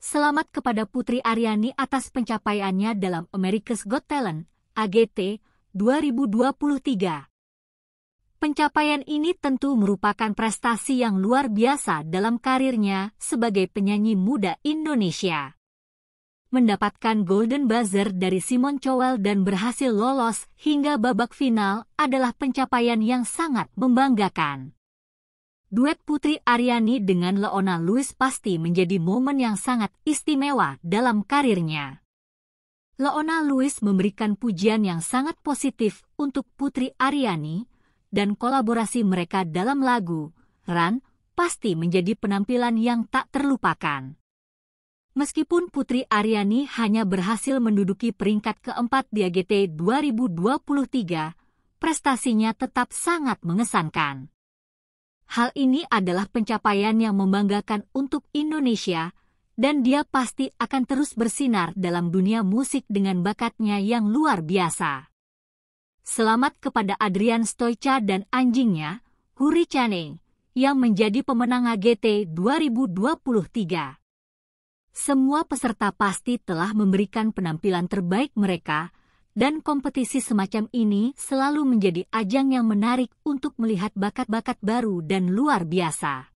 Selamat kepada Putri Aryani atas pencapaiannya dalam America's Got Talent, AGT, 2023. Pencapaian ini tentu merupakan prestasi yang luar biasa dalam karirnya sebagai penyanyi muda Indonesia. Mendapatkan Golden Buzzer dari Simon Cowell dan berhasil lolos hingga babak final adalah pencapaian yang sangat membanggakan duet Putri Aryani dengan Leona Lewis pasti menjadi momen yang sangat istimewa dalam karirnya. Leona Lewis memberikan pujian yang sangat positif untuk Putri Aryani dan kolaborasi mereka dalam lagu Run pasti menjadi penampilan yang tak terlupakan. Meskipun Putri Aryani hanya berhasil menduduki peringkat keempat di AGT 2023, prestasinya tetap sangat mengesankan. Hal ini adalah pencapaian yang membanggakan untuk Indonesia, dan dia pasti akan terus bersinar dalam dunia musik dengan bakatnya yang luar biasa. Selamat kepada Adrian Stoica dan anjingnya, Huri Chaneng, yang menjadi pemenang AGT 2023. Semua peserta pasti telah memberikan penampilan terbaik mereka, dan kompetisi semacam ini selalu menjadi ajang yang menarik untuk melihat bakat-bakat baru dan luar biasa.